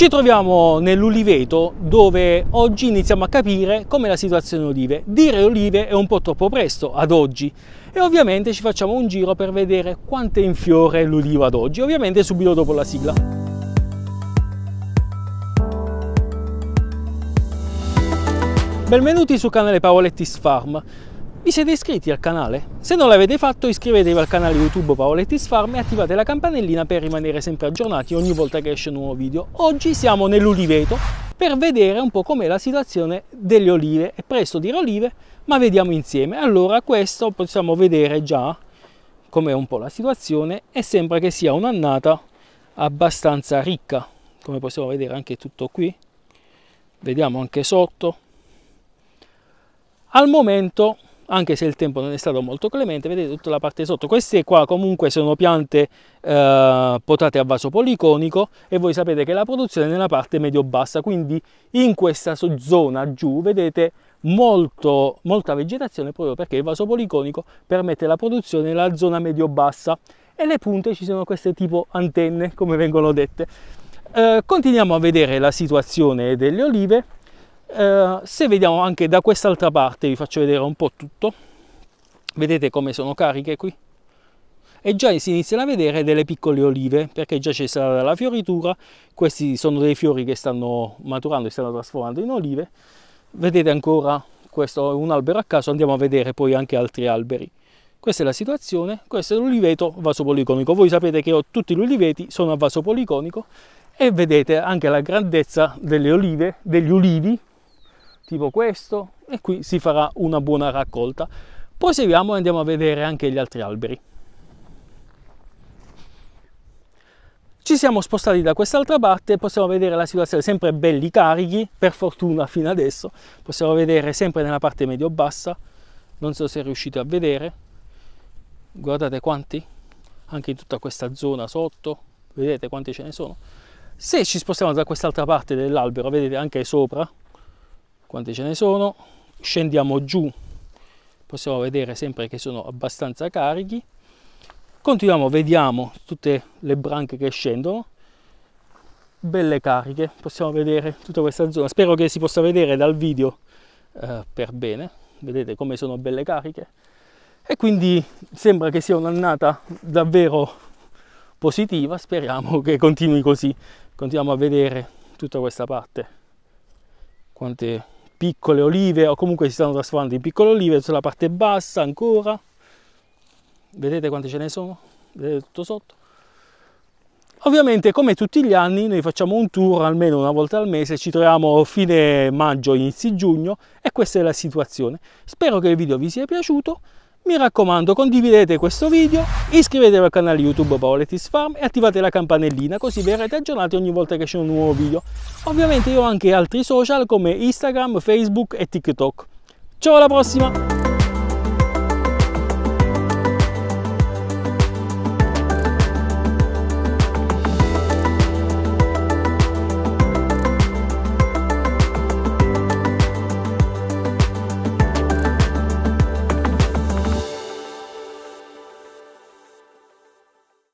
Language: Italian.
Ci troviamo nell'uliveto dove oggi iniziamo a capire com'è la situazione olive. Dire olive è un po' troppo presto ad oggi e ovviamente ci facciamo un giro per vedere quanto è in fiore l'oliva ad oggi, ovviamente subito dopo la sigla. Benvenuti sul canale Paoletti's Farm. Vi siete iscritti al canale? Se non l'avete fatto iscrivetevi al canale YouTube Paoletti's Farm e attivate la campanellina per rimanere sempre aggiornati ogni volta che esce un nuovo video. Oggi siamo nell'uliveto per vedere un po' com'è la situazione delle olive. È presto dire olive, ma vediamo insieme. Allora questo possiamo vedere già com'è un po' la situazione e sembra che sia un'annata abbastanza ricca. Come possiamo vedere anche tutto qui. Vediamo anche sotto. Al momento anche se il tempo non è stato molto clemente, vedete tutta la parte sotto. Queste qua comunque sono piante eh, potate a vaso policonico e voi sapete che la produzione è nella parte medio-bassa, quindi in questa zona giù vedete molto, molta vegetazione proprio perché il vaso policonico permette la produzione nella zona medio-bassa e le punte ci sono queste tipo antenne come vengono dette. Eh, continuiamo a vedere la situazione delle olive eh, se vediamo anche da quest'altra parte, vi faccio vedere un po' tutto, vedete come sono cariche qui? E già si iniziano a vedere delle piccole olive, perché già c'è stata la fioritura, questi sono dei fiori che stanno maturando e stanno trasformando in olive. Vedete ancora, questo è un albero a caso, andiamo a vedere poi anche altri alberi. Questa è la situazione, questo è l'uliveto vasopoliconico. Voi sapete che tutti gli uliveti, sono a vasopoliconico. e vedete anche la grandezza delle olive, degli ulivi tipo questo e qui si farà una buona raccolta. Proseguiamo e andiamo a vedere anche gli altri alberi. Ci siamo spostati da quest'altra parte possiamo vedere la situazione sempre belli carichi, per fortuna fino adesso, possiamo vedere sempre nella parte medio-bassa, non so se riuscite a vedere, guardate quanti, anche in tutta questa zona sotto, vedete quanti ce ne sono. Se ci spostiamo da quest'altra parte dell'albero, vedete anche sopra, quante ce ne sono scendiamo giù possiamo vedere sempre che sono abbastanza carichi continuiamo vediamo tutte le branche che scendono belle cariche possiamo vedere tutta questa zona spero che si possa vedere dal video eh, per bene vedete come sono belle cariche e quindi sembra che sia un'annata davvero positiva speriamo che continui così continuiamo a vedere tutta questa parte quante piccole olive o comunque si stanno trasformando in piccole olive sulla parte bassa ancora vedete quante ce ne sono vedete tutto sotto ovviamente come tutti gli anni noi facciamo un tour almeno una volta al mese ci troviamo fine maggio inizio giugno e questa è la situazione spero che il video vi sia piaciuto mi raccomando condividete questo video, iscrivetevi al canale YouTube Paolettis Farm e attivate la campanellina così verrete aggiornati ogni volta che c'è un nuovo video. Ovviamente io ho anche altri social come Instagram, Facebook e TikTok. Ciao alla prossima!